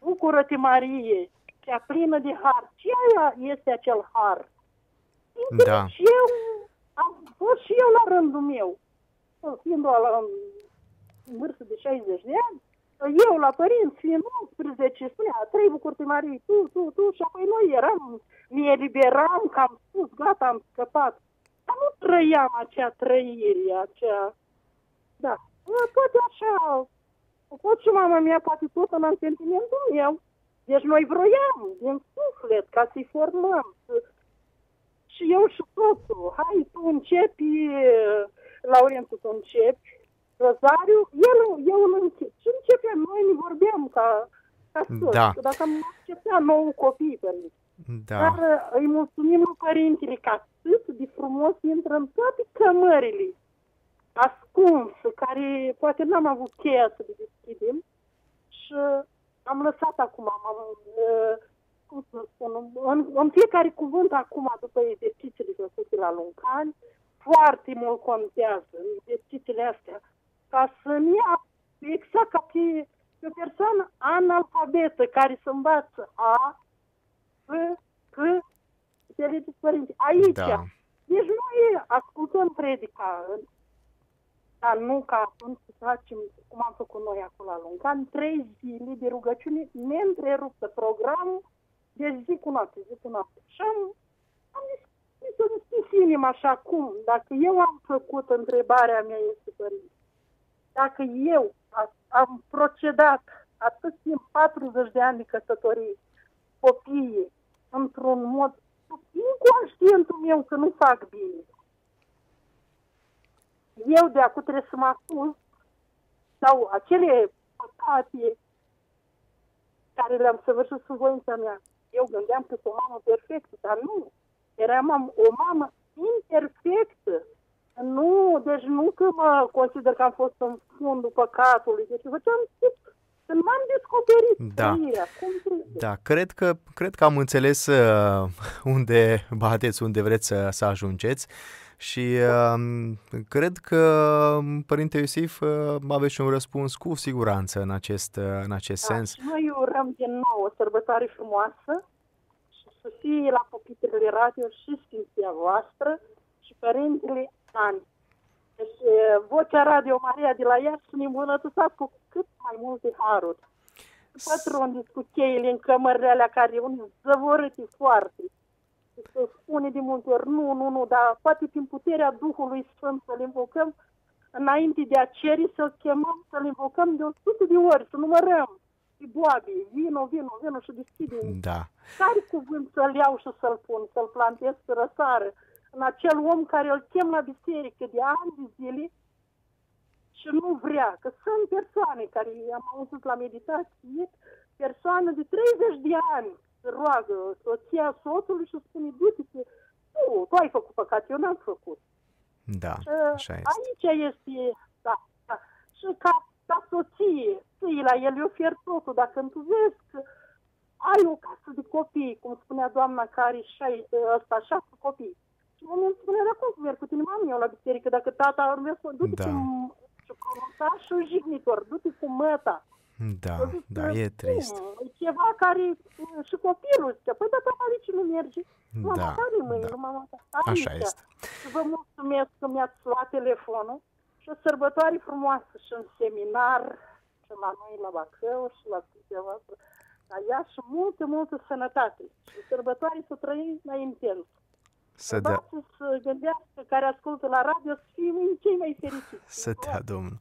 Bucură-te Marie, cea plină de har. Ce este acel har? Da. Și eu am fost și eu la rândul meu. Fiind la vârstă de 60 de ani, eu la părinți, fiind 11, spunea, trei bucuri mari, tu, tu, tu, și apoi noi eram, ne eliberam, că am spus, gata, am scăpat. Dar nu trăiam acea trăire, acea... Da. Poate așa, tot și mama mea, poate tot în sentimentul meu. Deci noi vroiam din suflet ca să-i formăm, să și deci eu și totul. Hai, tu începi, Laurentu tu începi, Rozariu, el, eu îl încep. Și începem, noi ne vorbeam ca, ca da. soț. Da. Dacă am acceptat nouă copii pe Da. Dar uh, îi mulțumim lui părintele că atât de frumos intră în toate cămările ascuns, care poate n-am avut cheia să le deschidem și uh, am lăsat acum, am, am, uh, cum să spun, în, în fiecare cuvânt acum, după exercițiile făcute la Luncani, foarte mult contează exercițiile astea, ca să-mi ia exact ca pe o persoană analfabetă care să învață A, B, C, înțelegeți, părinte, aici. Da. Deci nu e, ascultăm predica, dar nu ca atunci să facem, cum am făcut noi acolo la Luncan, trei zile de rugăciune neîntreruptă, program deci zic cu noapte, zic cu noapte. Și am, am zis, s-a deschis inima așa cum, dacă eu am făcut, întrebarea mea este, părinte, dacă eu am procedat atât timp, 40 de ani de căsătorie, copiii, într-un mod inconștientul meu că nu fac bine. Eu de acum trebuie să mă acuz sau acele păcate care le-am săvârșit sub voința mea, eu gândeam că sunt o mamă perfectă, dar nu. Eram o mamă imperfectă. Nu, deci nu că mă consider că am fost în fundul păcatului. Deci făceam când m-am descoperit da. cum da, cred că, cred că am înțeles uh, unde bateți, unde vreți să, să ajungeți. Uh, și uh, cred că um, Părinte Iosif uh, aveți un răspuns cu siguranță în acest, uh, în acest da, sens. Noi urăm din nou o sărbătoare frumoasă și să fie la copitele radio și Sfinția voastră și Părintele Ani. Deci uh, vocea Radio Maria de la Iași ne îmbunătățat cu cât mai multe haruri. Pătrundeți cu cheile în cămările alea care sunt zăvorâte foarte se spune de multe ori, nu, nu, nu, dar poate prin puterea Duhului Sfânt să-L invocăm, înainte de a cere să-L chemăm, să-L invocăm de o sută de ori, să numărăm. boabe, vino, vino, vino și deschide Da. Care cuvânt să-l iau și să-l pun, să-l plantez, să răsară în acel om care îl chem la biserică de ani de zile și nu vrea. Că sunt persoane care am auzit la meditație, persoane de 30 de ani roagă soția soțului și spune, du-te, Nu, tu ai făcut păcat, eu n-am făcut. Da, și, așa uh, este. Aici este, da, da. Și ca, ca soție, ții la el, eu fier totul, dacă tu vezi că ai o casă de copii, cum spunea doamna care și uh, ăsta, șase copii. Și omul îmi spunea, dar cum merg cu tine, mami, eu la biserică, dacă tata urmează, du-te da. cu, cu și jignitor, du-te cu măta. Da, zis, păi, da, e trist. Ceva care și copilul zice, păi da, tata, de ce nu merge? Da, mama da, ta nu da. mama ta aici. Așa este. Vă mulțumesc că mi-ați luat telefonul și o sărbătoare frumoasă și în seminar și la noi la Bacău și la câteva la ea și multe, multe sănătate. Și sărbătoare să trăim mai intens. Să dea. Să gândească care ascultă la radio să fie cei mai fericiți. Să dea, Domnul.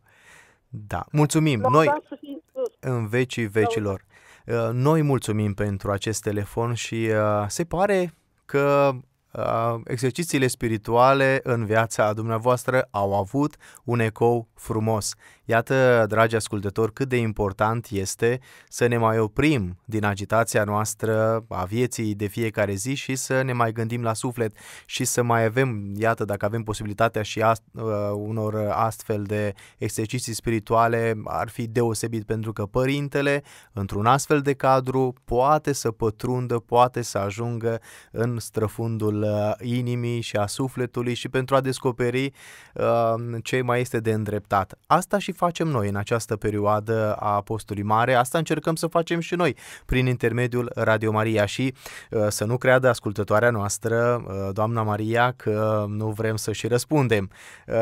Da, mulțumim. La da, Noi da, în vecii vecilor. Da. Uh, noi mulțumim pentru acest telefon și uh, se pare că uh, exercițiile spirituale în viața dumneavoastră au avut un ecou frumos. Iată, dragi ascultători, cât de important este să ne mai oprim din agitația noastră a vieții de fiecare zi și să ne mai gândim la suflet și să mai avem, iată, dacă avem posibilitatea și ast, uh, unor astfel de exerciții spirituale, ar fi deosebit pentru că părintele, într-un astfel de cadru, poate să pătrundă, poate să ajungă în străfundul uh, inimii și a sufletului și pentru a descoperi uh, ce mai este de îndreptat. Asta și facem noi în această perioadă a Apostolii Mare, asta încercăm să facem și noi prin intermediul Radio Maria și uh, să nu creadă ascultătoarea noastră, uh, doamna Maria, că nu vrem să și răspundem. Uh,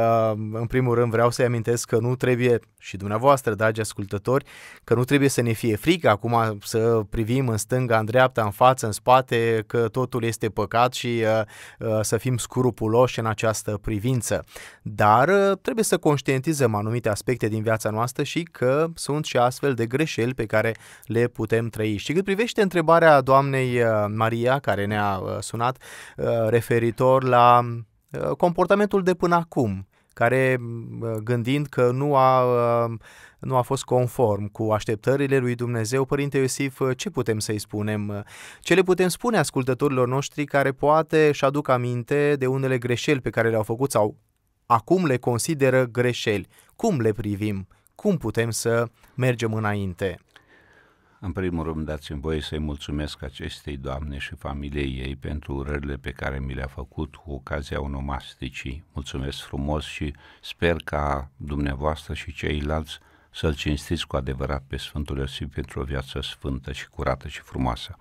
în primul rând vreau să-i amintesc că nu trebuie și dumneavoastră, dragi ascultători, că nu trebuie să ne fie frică acum să privim în stânga, în dreapta, în față, în spate, că totul este păcat și să fim scrupuloși în această privință. Dar trebuie să conștientizăm anumite aspecte diferite din viața noastră și că sunt și astfel de greșeli pe care le putem trăi. Și cât privește întrebarea doamnei uh, Maria, care ne-a uh, sunat, uh, referitor la comportamentul de până acum, care gândind că nu a, nu a fost conform cu așteptările lui Dumnezeu, Părinte Iosif, ce putem să-i spunem? Ce le putem spune ascultătorilor noștri care poate și aduc aminte de unele greșeli pe care le-au făcut sau acum le consideră greșeli? cum le privim, cum putem să mergem înainte. În primul rând, dați-mi voie să-i mulțumesc acestei doamne și familiei ei pentru urările pe care mi le-a făcut cu ocazia onomasticii. Mulțumesc frumos și sper ca dumneavoastră și ceilalți să-l cinstiți cu adevărat pe Sfântul Iosif pentru o viață sfântă și curată și frumoasă.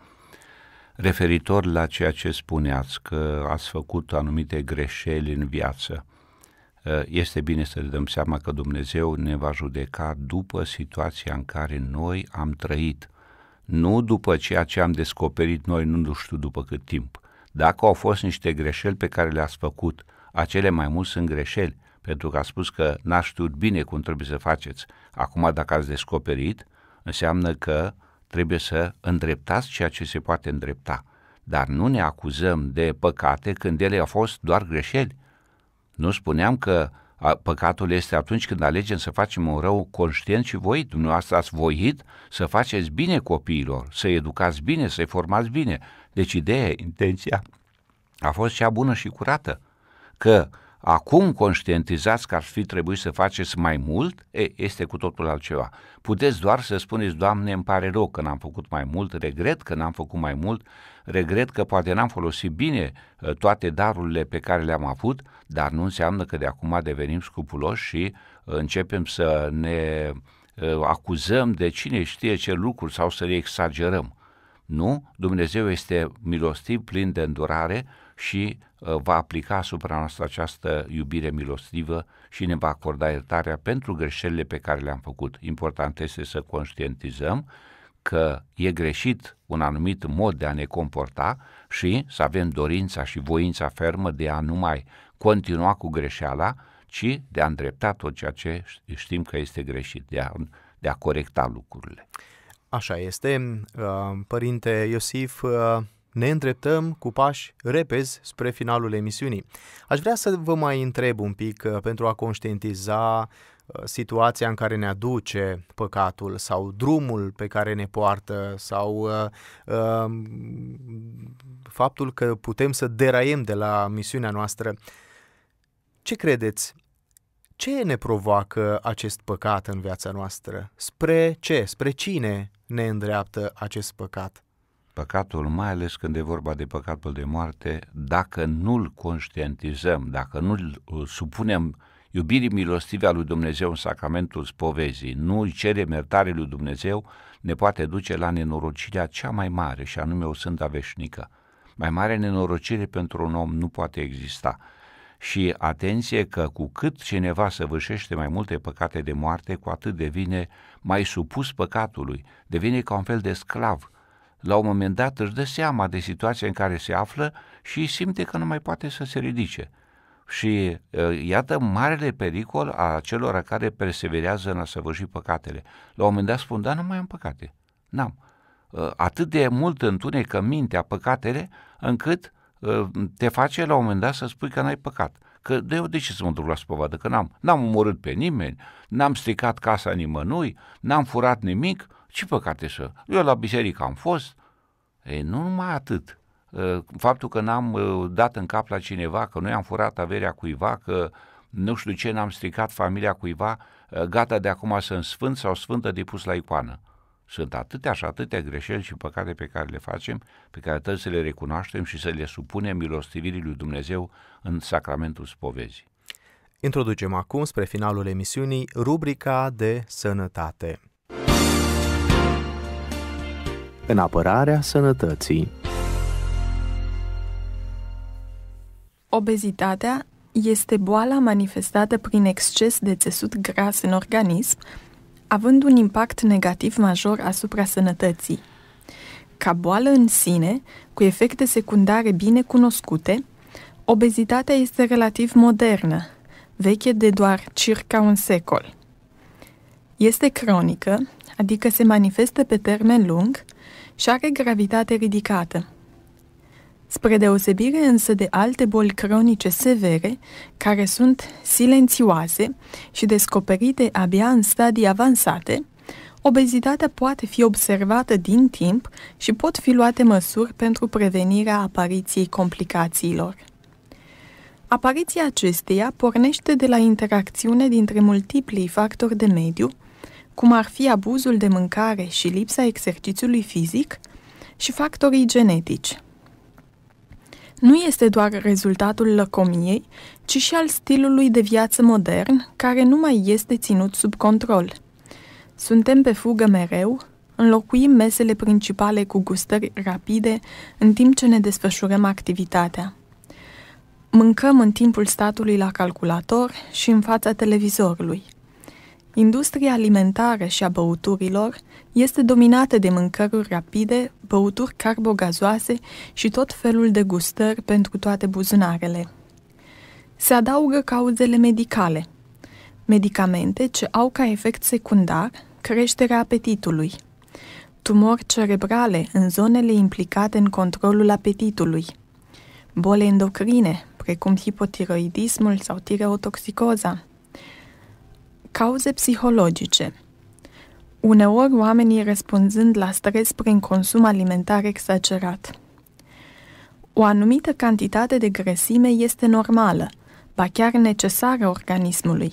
Referitor la ceea ce spuneați, că ați făcut anumite greșeli în viață, Eh, este bine să ne dăm seama că Dumnezeu ne va judeca după situația în care noi am trăit, nu după ceea ce am descoperit noi, nu știu după cât timp. Dacă au fost niște greșeli pe care le-ați făcut, acele mai mult sunt greșeli, pentru că a spus că n a știut bine cum trebuie să faceți. Acum, dacă ați descoperit, înseamnă că trebuie să îndreptați ceea ce se poate îndrepta. Dar nu ne acuzăm de păcate când ele au fost doar greșeli nu spuneam că păcatul este atunci când alegem să facem un rău conștient și voit. Dumneavoastră ați voit să faceți bine copiilor, să educați bine, să-i formați bine. Deci ideea, intenția a fost cea bună și curată, că acum conștientizați că ar fi trebuit să faceți mai mult, e, este cu totul altceva. Puteți doar să spuneți, Doamne, îmi pare rău că n-am făcut mai mult, regret că n-am făcut mai mult, regret că poate n-am folosit bine ă, toate darurile pe care le-am avut, dar nu înseamnă că de acum devenim scrupuloși și ă, începem să ne ă, acuzăm de cine știe ce lucruri sau să le exagerăm. Nu, Dumnezeu este milostiv, plin de îndurare, și uh, va aplica asupra noastră această iubire milostivă și ne va acorda iertarea pentru greșelile pe care le-am făcut. Important este să conștientizăm că e greșit un anumit mod de a ne comporta și să avem dorința și voința fermă de a nu mai continua cu greșeala, ci de a îndrepta tot ceea ce știm că este greșit, de a, de a corecta lucrurile. Așa este. Uh, Părinte Iosif, uh, ne îndreptăm cu pași repezi spre finalul emisiunii. Aș vrea să vă mai întreb un pic uh, pentru a conștientiza uh, situația în care ne aduce păcatul sau drumul pe care ne poartă sau uh, uh, faptul că putem să deraiem de la misiunea noastră. Ce credeți? Ce ne provoacă acest păcat în viața noastră? Spre ce, spre cine ne îndreaptă acest păcat? Păcatul, mai ales când e vorba de păcatul de moarte, dacă nu-l conștientizăm, dacă nu-l uh, supunem iubirii milostive a lui Dumnezeu în sacramentul spovezii, nu îi cerem iertare lui Dumnezeu, ne poate duce la nenorocirea cea mai mare, și anume o sânta veșnică. Mai mare nenorocire pentru un om nu poate exista. Și atenție că cu cât cineva săvârșește mai multe păcate de moarte, cu atât devine mai supus păcatului, devine ca un fel de sclav, la un moment dat își dă seama de situația în care se află și simte că nu mai poate să se ridice. Și iată marele pericol a celor care perseverează în a săvârși păcatele. La un moment dat spun, da, nu mai am păcate. N-am. Atât de mult întunecă mintea păcatele, încât te face la un moment dat să spui că n-ai păcat. Că de eu de ce să mă duc la spovadă? Că n-am, n-am omorât pe nimeni, n-am stricat casa nimănui, n-am furat nimic, ce păcate să... Eu la biserică am fost, e, nu numai atât. Faptul că n-am dat în cap la cineva, că noi am furat averea cuiva, că nu știu ce, n-am stricat familia cuiva, gata de acum sunt sfânt sau sfântă depus la icoană. Sunt atâtea și atâtea greșeli și păcate pe care le facem, pe care trebuie să le recunoaștem și să le supunem milostivirii lui Dumnezeu în sacramentul spovezii. Introducem acum, spre finalul emisiunii, rubrica de sănătate în apărarea sănătății. Obezitatea este boala manifestată prin exces de țesut gras în organism, având un impact negativ major asupra sănătății. Ca boală în sine, cu efecte secundare bine cunoscute, obezitatea este relativ modernă, veche de doar circa un secol. Este cronică, adică se manifestă pe termen lung, și are gravitate ridicată. Spre deosebire însă de alte boli cronice severe, care sunt silențioase și descoperite abia în stadii avansate, obezitatea poate fi observată din timp și pot fi luate măsuri pentru prevenirea apariției complicațiilor. Apariția acesteia pornește de la interacțiune dintre multiplii factori de mediu, cum ar fi abuzul de mâncare și lipsa exercițiului fizic, și factorii genetici. Nu este doar rezultatul lăcomiei, ci și al stilului de viață modern, care nu mai este ținut sub control. Suntem pe fugă mereu, înlocuim mesele principale cu gustări rapide în timp ce ne desfășurăm activitatea. Mâncăm în timpul statului la calculator și în fața televizorului. Industria alimentară și a băuturilor este dominată de mâncăruri rapide, băuturi carbogazoase și tot felul de gustări pentru toate buzunarele. Se adaugă cauzele medicale, medicamente ce au ca efect secundar creșterea apetitului, tumori cerebrale în zonele implicate în controlul apetitului, boli endocrine, precum hipotiroidismul sau tireotoxicoza, Cauze psihologice Uneori oamenii răspunzând la stres prin consum alimentar exagerat. O anumită cantitate de grăsime este normală, ba chiar necesară organismului.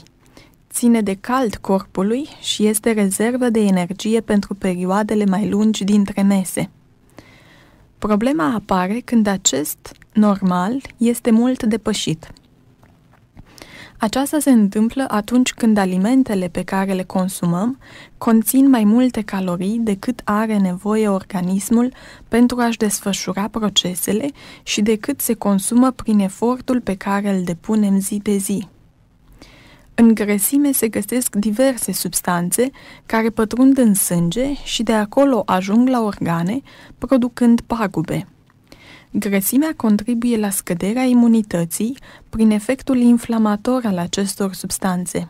Ține de cald corpului și este rezervă de energie pentru perioadele mai lungi dintre mese. Problema apare când acest normal este mult depășit – aceasta se întâmplă atunci când alimentele pe care le consumăm conțin mai multe calorii decât are nevoie organismul pentru a-și desfășura procesele și decât se consumă prin efortul pe care îl depunem zi de zi. În grăsime se găsesc diverse substanțe care pătrund în sânge și de acolo ajung la organe, producând pagube. Grăsimea contribuie la scăderea imunității prin efectul inflamator al acestor substanțe.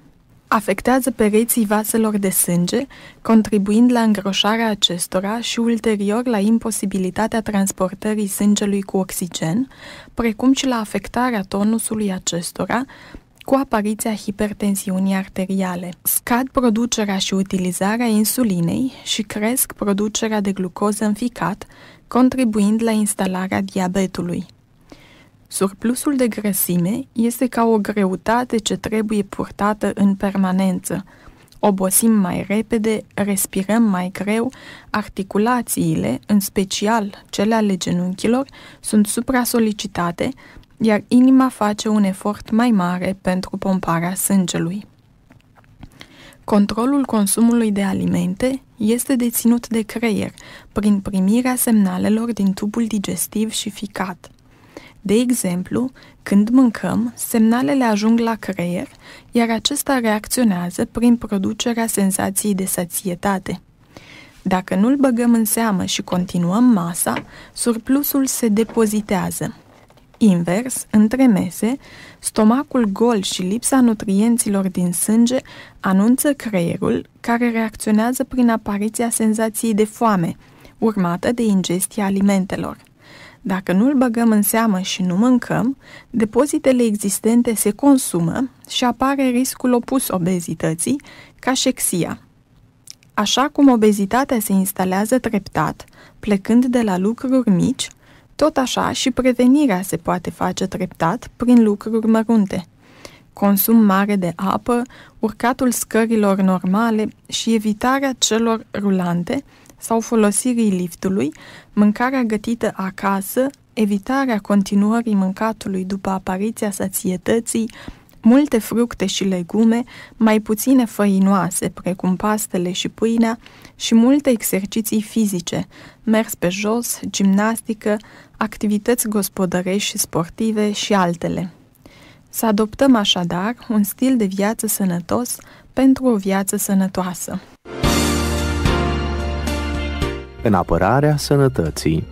Afectează pereții vaselor de sânge, contribuind la îngroșarea acestora și ulterior la imposibilitatea transportării sângelui cu oxigen, precum și la afectarea tonusului acestora, cu apariția hipertensiunii arteriale. Scad producerea și utilizarea insulinei și cresc producerea de glucoză în ficat, contribuind la instalarea diabetului. Surplusul de grăsime este ca o greutate ce trebuie purtată în permanență. Obosim mai repede, respirăm mai greu, articulațiile, în special cele ale genunchilor, sunt supra-solicitate, iar inima face un efort mai mare pentru pomparea sângelui. Controlul consumului de alimente este deținut de creier prin primirea semnalelor din tubul digestiv și ficat. De exemplu, când mâncăm, semnalele ajung la creier, iar acesta reacționează prin producerea senzației de sațietate. Dacă nu-l băgăm în seamă și continuăm masa, surplusul se depozitează invers, între mese, stomacul gol și lipsa nutrienților din sânge anunță creierul, care reacționează prin apariția senzației de foame, urmată de ingestia alimentelor. Dacă nu-l băgăm în seamă și nu mâncăm, depozitele existente se consumă și apare riscul opus obezității, șexia. Așa cum obezitatea se instalează treptat, plecând de la lucruri mici, tot așa și prevenirea se poate face treptat prin lucruri mărunte. Consum mare de apă, urcatul scărilor normale și evitarea celor rulante sau folosirii liftului, mâncarea gătită acasă, evitarea continuării mâncatului după apariția sațietății, multe fructe și legume, mai puține făinoase, precum pastele și pâinea, și multe exerciții fizice, mers pe jos, gimnastică, activități gospodărești și sportive și altele. Să adoptăm așadar un stil de viață sănătos pentru o viață sănătoasă. În apărarea sănătății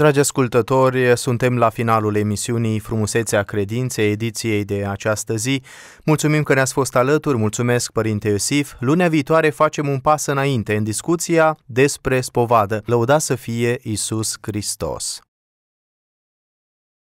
Dragi ascultători, suntem la finalul emisiunii Frumusețea Credinței, ediției de această zi. Mulțumim că ne-ați fost alături, mulțumesc Părinte Iosif. Lunea viitoare facem un pas înainte în discuția despre spovadă. Lăuda să fie Isus Hristos!